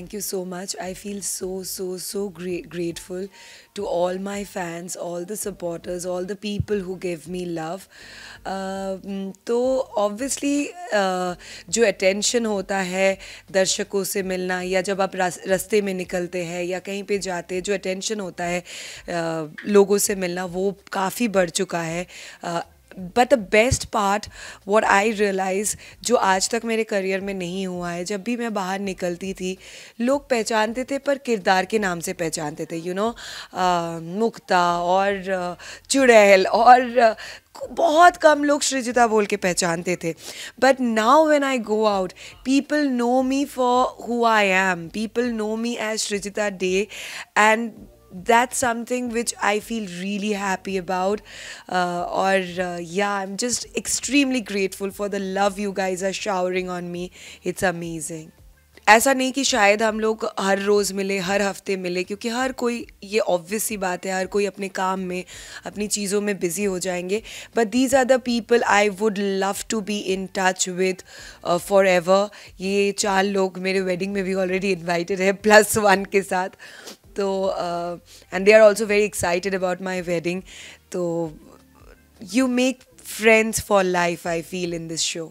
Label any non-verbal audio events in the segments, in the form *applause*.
Thank you so much I feel so so so grateful to all my fans all the supporters all the people who give me love तो obviously uh, जो attention होता है दर्शकों से मिलना या जब आप रस्ते में निकलते हैं या कहीं पर जाते हैं जो अटेंशन होता है uh, लोगों से मिलना वो काफ़ी बढ़ चुका है uh, but the best part what I realise जो आज तक मेरे करियर में नहीं हुआ है जब भी मैं बाहर निकलती थी लोग पहचानते थे पर किरदार के नाम से पहचानते थे यू नो मुक्ता और चुड़ैल और बहुत कम लोग श्रीजिता बोल के पहचानते थे but now when I go out people know me for who I am people know me as Sreejita De and that's something which I feel really happy about. Uh, or, uh, yeah, I'm just extremely grateful for the love you guys are showering on me. It's amazing. ऐसा नहीं कि शायद हम लोग हर रोज़ मिले हर हफ्ते मिले क्योंकि हर कोई ये ऑब्वियस ही बात है हर कोई अपने काम में अपनी चीज़ों में बिज़ी हो जाएंगे but these are the people I would love to be in touch with forever ये चार लोग मेरे वेडिंग में भी ऑलरेडी इन्वाइटेड है प्लस वन के साथ तो and they are also very excited about my wedding तो you make friends for life I feel in this show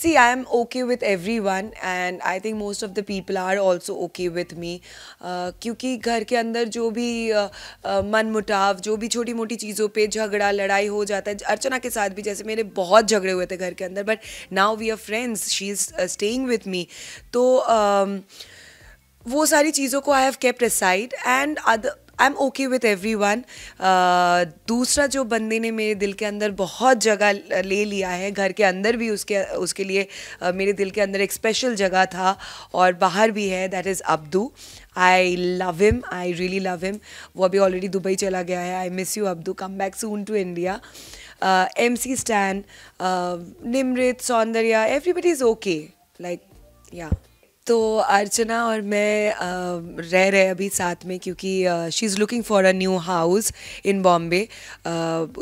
see I am okay with everyone and I think most of the people are also okay with me क्योंकि घर के अंदर जो भी uh, uh, मन मुटाव जो भी छोटी मोटी चीज़ों पर झगड़ा लड़ाई हो जाता है अर्चना के साथ भी जैसे मेरे बहुत झगड़े हुए थे घर के अंदर but now we are friends she is staying with me तो uh, वो सारी चीज़ों को I have kept aside and other I am okay with everyone दूसरा जो बंदे ने मेरे दिल के अंदर बहुत जगह ले लिया है घर के अंदर भी उसके उसके लिए uh, मेरे दिल के अंदर एक स्पेशल जगह था और बाहर भी है that is Abdu I love him I really love him वो अभी ऑलरेडी दुबई चला गया है I miss you Abdu come back soon to India M C Stan Nimrit Soundarya everybody is okay like या तो अर्चना और मैं रह रहे अभी साथ में क्योंकि she is looking for a new house in Bombay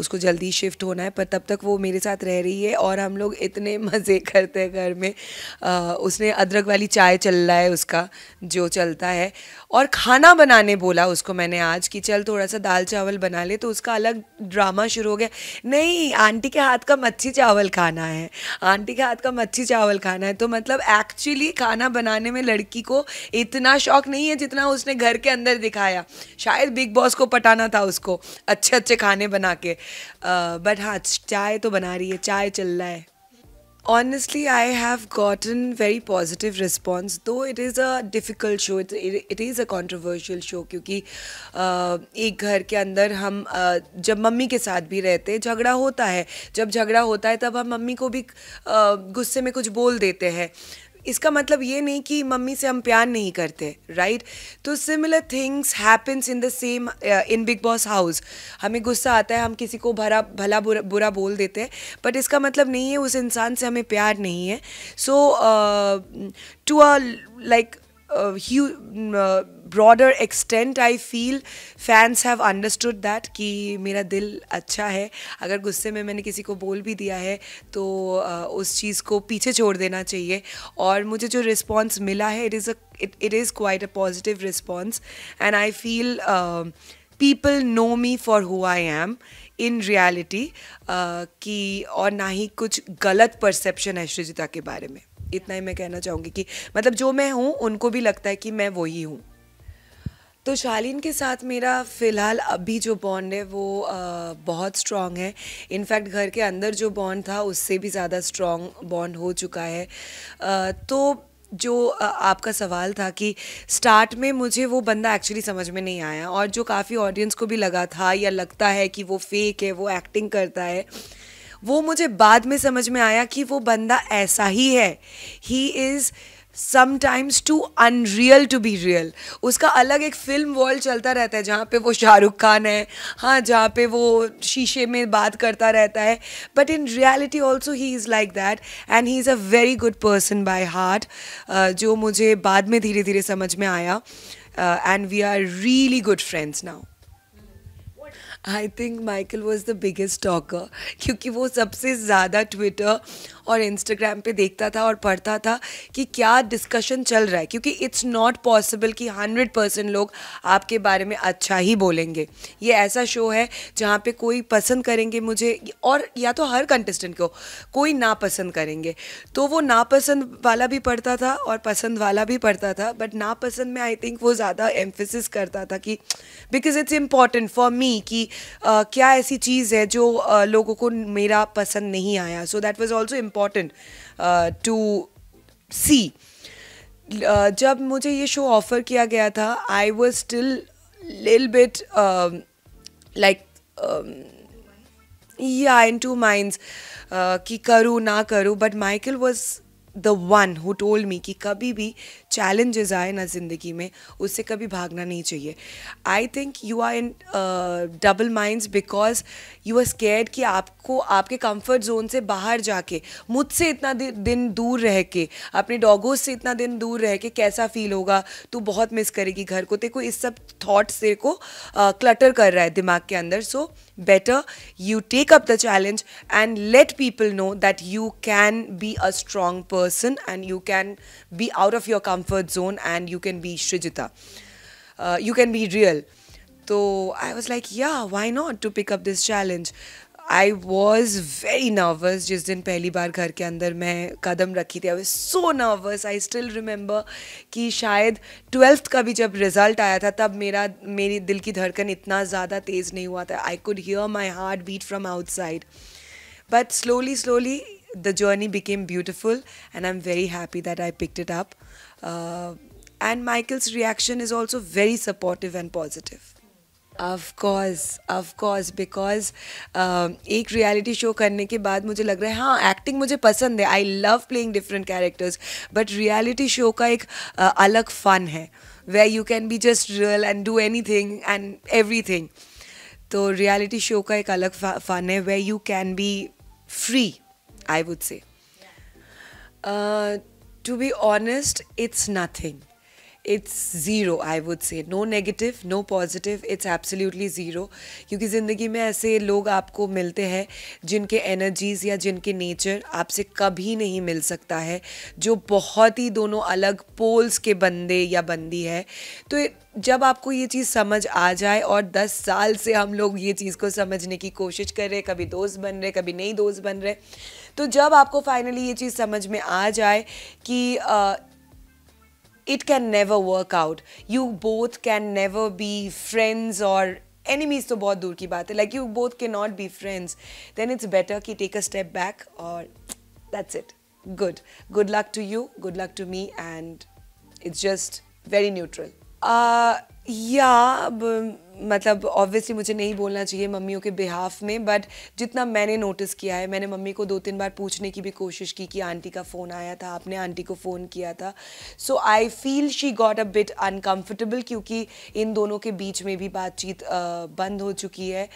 उसको जल्दी शिफ्ट होना है पर तब तक वो मेरे साथ रह रही है और हम लोग इतने *laughs* मज़े करते हैं घर में उसने अदरक वाली चाय चल रहा है उसका जो चलता है और खाना बनाने बोला उसको मैंने आज कि चल थोड़ा सा दाल चावल बना ले तो उसका अलग ड्रामा शुरू हो गया नहीं आंटी के हाथ का मच्छी चावल खाना है आंटी के हाथ का मच्छी चावल खाना है तो मतलब एक्चुअली खाना बनाने में लड़की को इतना शौक नहीं है जितना उसने घर के अंदर दिखाया शायद बिग बॉस को पटाना था उसको अच्छे अच्छे खाने बना के बट हाँ चाय तो बना रही है चाय चल रहा है Honestly, I have gotten very positive response. Though it is a difficult show, it, it is a controversial show क्योंकि एक घर के अंदर हम जब मम्मी के साथ भी रहते हैं झगड़ा होता है जब झगड़ा होता है तब हम मम्मी को भी गुस्से में कुछ बोल देते हैं इसका मतलब ये नहीं कि मम्मी से हम प्यार नहीं करते राइट तो similar things happens in the same in Bigg Boss house हमें गुस्सा आता है हम किसी को भरा भला बुरा, बुरा बोल देते हैं बट इसका मतलब नहीं है उस इंसान से हमें प्यार नहीं है so to a like broader extent I feel fans have understood that कि मेरा दिल अच्छा है अगर गुस्से में मैंने किसी को बोल भी दिया है तो uh, उस चीज़ को पीछे छोड़ देना चाहिए और मुझे जो रिस्पॉन्स मिला है it is at it is quite a positive response and I feel people know me for who I am in reality कि और ना ही कुछ गलत परसेप्शन है श्रीजिता के बारे में इतना ही मैं कहना चाहूँगी कि मतलब जो मैं हूँ उनको भी लगता है कि मैं वही हूँ तो शालीन के साथ मेरा फ़िलहाल अभी जो बॉन्ड है वो आ, बहुत स्ट्रॉन्ग है इनफैक्ट घर के अंदर जो बॉन्ड था उससे भी ज़्यादा स्ट्रॉन्ग बॉन्ड हो चुका है आ, तो जो आपका सवाल था कि स्टार्ट में मुझे वो बंदा एक्चुअली समझ में नहीं आया और जो काफ़ी ऑडियंस को भी लगा था या लगता है कि वो फेक है वो एक्टिंग करता है वो मुझे बाद में समझ में आया कि वो बंदा ऐसा ही है he is sometimes too unreal to be real उसका अलग एक फिल्म वर्ल्ड चलता रहता है जहाँ पे वो शाहरुख खान है हाँ जहाँ पे वो शीशे में बात करता रहता है but in reality also he is like that and he is a very good person by heart जो मुझे बाद में धीरे धीरे समझ में आया and we are really good friends now I think Michael was the biggest talker क्योंकि वो सबसे ज़्यादा ट्विटर और इंस्टाग्राम पे देखता था और पढ़ता था कि क्या डिस्कशन चल रहा है क्योंकि इट्स नॉट पॉसिबल कि हंड्रेड परसेंट लोग आपके बारे में अच्छा ही बोलेंगे ये ऐसा शो है जहाँ पे कोई पसंद करेंगे मुझे और या तो हर कंटेस्टेंट को कोई नापसंद करेंगे तो वो नापसंद वाला भी पढ़ता था और पसंद वाला भी पढ़ता था बट नापसंद में आई थिंक वो ज़्यादा एम्फेसिस करता था कि because it's important for me कि क्या ऐसी चीज़ है जो लोगों को मेरा पसंद नहीं आया so that was also important to see जब मुझे ये शो ऑफ़र किया गया था I was still lil bit like yeah in two mind कि करूँ ना करूँ but Michael was the one who told me कि कभी भी चैलेंजेस आए ना ज़िंदगी में उससे कभी भागना नहीं चाहिए I think you are in double minds because you are scared कि आपको आपके कंफर्ट जोन से बाहर जाके मुझसे इतना दिन दूर रह के अपने डॉगोज से इतना दिन दूर रह के कैसा फील होगा तू बहुत मिस करेगी घर को देखो इस सब थाट्स से को क्लटर uh, कर रहा है दिमाग के अंदर so better you take up the challenge and let people know that you can be a strong person and you can be out of your comfort zone and you can be Shrijita. Uh, you can be real. So I was like, yeah, why not to pick up this challenge? I was very nervous. Just दिन पहली बार घर के अंदर मैं I was so nervous. I still remember कि शायद twelfth का भी जब रिजल्ट आया था तब मेरा मेरी दिल I could hear my heart beat from outside. But slowly, slowly the journey became beautiful and I'm very happy that I picked it up. Uh, and Michael's reaction is also very supportive and positive. Of course of course because एक reality show करने के बाद मुझे लग रहा है हाँ acting मुझे पसंद है I love playing different characters but reality show का एक uh, अलग फ़न है way you can be just real and do anything and everything तो रियलिटी शो का एक अलग फ़न है way you can be free I would say to be honest it's nothing it's zero I would say no negative no positive it's absolutely zero क्योंकि ज़िंदगी में ऐसे लोग आपको मिलते हैं जिनके एनर्जीज़ या जिनके नेचर आपसे कभी नहीं मिल सकता है जो बहुत ही दोनों अलग पोल्स के बंदे या बंदी है तो जब आपको ये चीज़ समझ आ जाए और 10 साल से हम लोग ये चीज़ को समझने की कोशिश कर रहे कभी दोस्त बन रहे कभी नहीं दोस्त बन रहे तो जब आपको फाइनली ये चीज़ समझ में आ जाए कि it can never work out you both can never be friends और एनिमीज तो बहुत दूर की बात है like you both can not be friends then it's better कि टेक अ स्टेप बैक और that's it good good luck to you good luck to me and it's just very neutral yeah मतलब obviously मुझे नहीं बोलना चाहिए मम्मियों के behalf में but जितना मैंने नोटिस किया है मैंने मम्मी को दो तीन बार पूछने की भी कोशिश की कि आंटी का फ़ोन आया था आपने आंटी को फ़ोन किया था so I feel she got a bit uncomfortable क्योंकि इन दोनों के बीच में भी बातचीत बंद हो चुकी है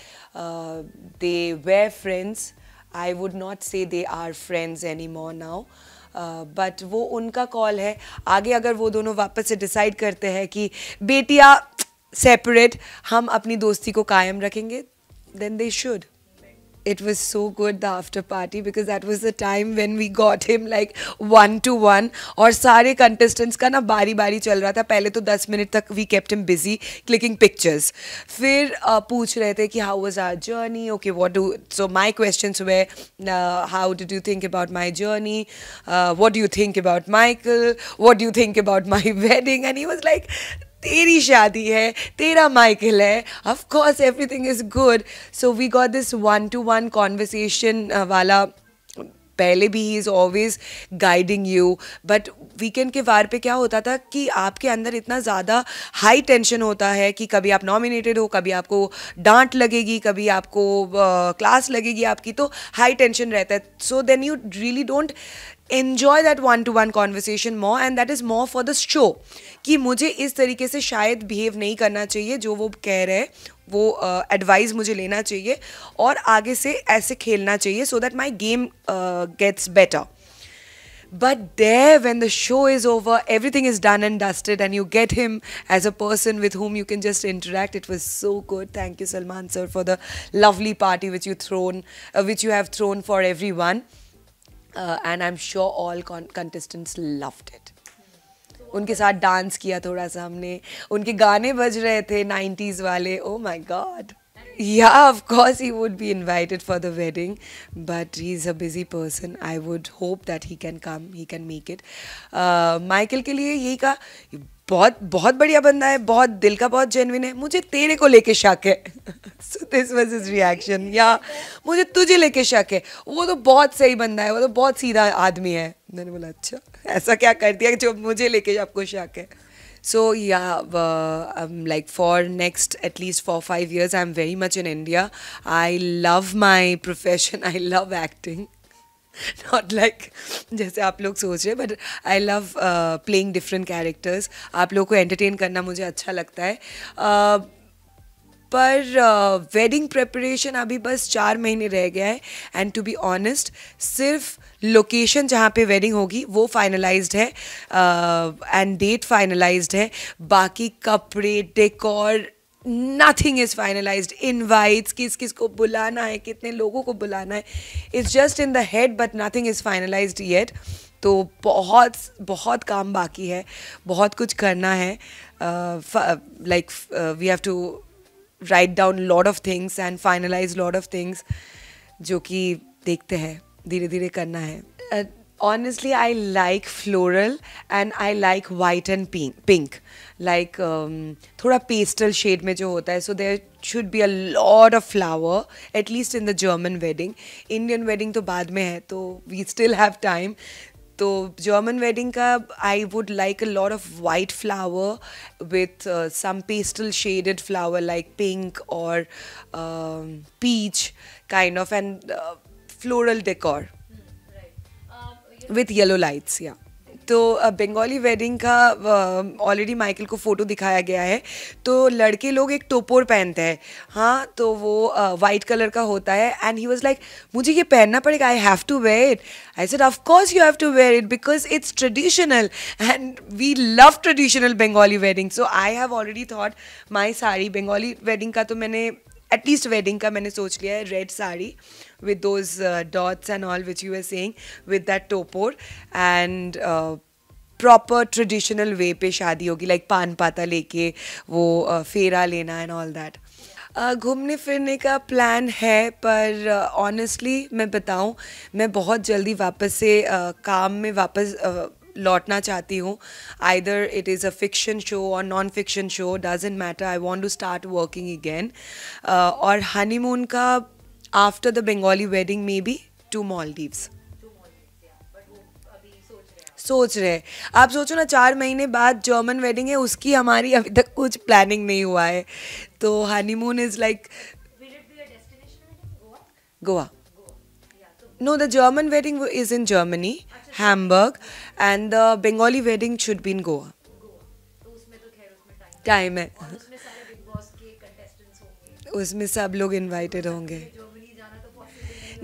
they were friends I would not say they are friends anymore now but वो उनका कॉल है आगे अगर वो दोनों वापस से डिसाइड करते हैं कि बेटिया सेपरेट हम अपनी दोस्ती को कायम रखेंगे then they should it was so good the after party because that was the time when we got him like one to one और सारे कंटेस्टेंट्स का ना बारी बारी चल रहा था पहले तो दस मिनट तक we kept him busy clicking pictures फिर uh, पूछ रहे थे कि how was our journey okay what do so my question was how do do think about my journey what do you think about Michael what do you think about my wedding and he was like तेरी शादी है तेरा Michael है of course everything is good so we got this one to one conversation वाला पहले भी he is always guiding you but weekend के वार पे क्या होता था कि आपके अंदर इतना ज़्यादा हाई टेंशन होता है कि कभी आप नॉमिनेटेड हो कभी आपको डांट लगेगी कभी आपको क्लास uh, लगेगी आपकी तो हाई टेंशन रहता है so then you really don't enjoy that one to one conversation more and that is more for the show कि मुझे इस तरीके से शायद बिहेव नहीं करना चाहिए जो वो कह रहे हैं वो एडवाइस uh, मुझे लेना चाहिए और आगे से ऐसे खेलना चाहिए so that my game gets better But there, when the show is over, everything is done and dusted, and you get him as a person with whom you can just interact. It was so good. Thank you, Salman sir, for the lovely party which you thrown, uh, which you have thrown for everyone. And I am sure all contestants loved it उनके साथ dance किया थोड़ा सा हमने उनके गाने बज रहे थे नाइन्टीज़ वाले oh my god yeah of course course he would be invited for the wedding but he is a busy person I would hope that he can come he can make it Michael के लिए यही कहा बहुत बहुत बढ़िया बंदा है बहुत दिल का बहुत जेनविन है मुझे तेरे को लेके शक है so this was his reaction yeah मुझे तुझे लेके शक है वो तो बहुत सही बंदा है वो तो बहुत सीधा आदमी है मैंने बोला अच्छा ऐसा क्या कर दिया जो मुझे लेके आपको शक है so yeah like for next at least for five years I am very much in India I love my profession I love acting not *laughs* like जैसे आप लोग सोच रहे but I love playing different characters आप लोगों को एंटरटेन करना मुझे अच्छा लगता है uh, पर वेडिंग uh, प्रेपरेशन अभी बस चार महीने रह गया है एंड टू बी ऑनेस्ट सिर्फ लोकेशन जहाँ पे वेडिंग होगी वो फाइनलाइज्ड है एंड डेट फाइनलाइज्ड है बाकी कपड़े decor nothing is finalise invites किस किस को बुलाना है कितने लोगों को बुलाना है it's just in the head but nothing is finalise yet तो बहुत बहुत काम बाकी है बहुत कुछ करना है like we have to write down lot of things and finalise lot of things जो कि देखते हैं धीरे धीरे करना है uh, honestly I like floral and I like white and pink pink like थोड़ा पेस्टल शेड में जो होता है so there should be a lot of flower at least in the German wedding Indian wedding तो बाद में है तो वी स्टिल हैव टाइम तो जर्मन वेडिंग का I would like a lot of white flower with some pastel shaded flower like pink और peach kind of and floral decor with yellow lights या तो बंगाली uh, वेडिंग का already uh, Michael को photo दिखाया गया है तो लड़के लोग एक टोपोर पहनते हैं हाँ तो वो वाइट uh, कलर का होता है एंड ही वॉज लाइक मुझे ये पहनना पड़ेगा I have to wear it I said of course you have to wear it because it's traditional and we love traditional Bengali wedding so I have already thought my sari Bengali wedding का तो मैंने at least wedding का मैंने सोच लिया है red sari with those dots and all which you are saying with that topor and proper traditional way पे शादी होगी लाइक like पान पाता लेके वो uh, फेरा लेना एंड ऑल दैट घूमने फिरने का प्लान है पर ऑनेस्टली uh, मैं बताऊँ मैं बहुत जल्दी वापस से uh, काम में वापस लौटना चाहती हूँ either it is a fiction show और non fiction show doesn't matter I want to start working again और हनीमून का after the Bengali wedding maybe to Maldives सोच रहे हैं आप सोचो ना चार महीने बाद जर्मन वेडिंग है उसकी हमारी अभी तक कुछ प्लानिंग नहीं हुआ है तो honeymoon is like Goa no the German wedding is in Germany Hamburg and the Bengali wedding should been Goa time है उसमें सब लोग इनवाइटेड होंगे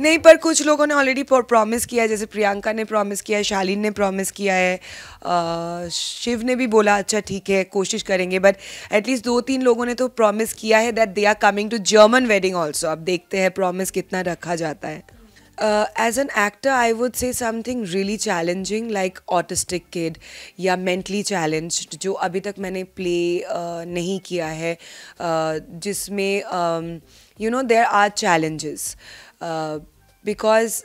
नहीं पर कुछ लोगों ने ऑलरेडी प्रॉमिस किया है जैसे प्रियंका ने प्रॉमिस किया है शालीन ने प्रॉमिस किया है शिव ने भी बोला अच्छा ठीक है कोशिश करेंगे बट एटलीस्ट दो तीन लोगों ने तो प्रॉमिस किया है that they are coming to German wedding also अब देखते हैं प्रॉमिस कितना रखा जाता है Uh, as an actor, I would say something really challenging like autistic kid या mentally challenged जो अभी तक मैंने play uh, नहीं किया है uh, जिसमें um, you know there are challenges uh, because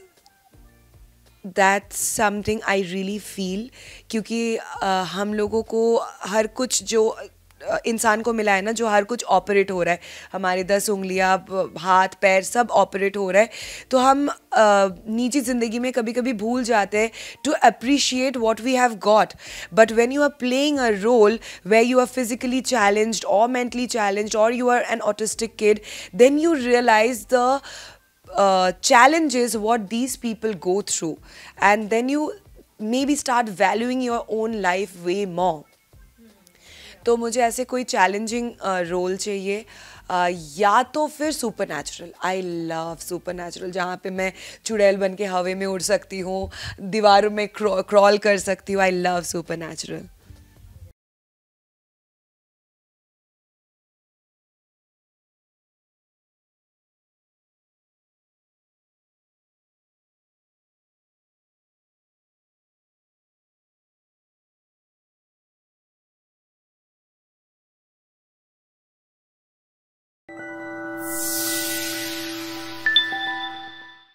that's something I really feel क्योंकि uh, हम लोगों को हर कुछ जो इंसान को मिला है ना जो हर कुछ ऑपरेट हो रहा है हमारे दस उंगलियाँ हाथ पैर सब ऑपरेट हो रहा है तो हम निजी ज़िंदगी में कभी कभी भूल जाते हैं to appreciate what we have got but when you are playing a role way you are physically challenged और मेंटली चैलेंज और you are an autistic kid then you realise the what these people go through and then you maybe start valuing your own life way मॉ तो मुझे ऐसे कोई challenging role चाहिए या तो फिर supernatural I love supernatural जहाँ पर मैं चुड़ैल बन के हवे में उड़ सकती हूँ दीवारों में क्रॉल कर सकती हूँ आई लव सुपर नेचुरल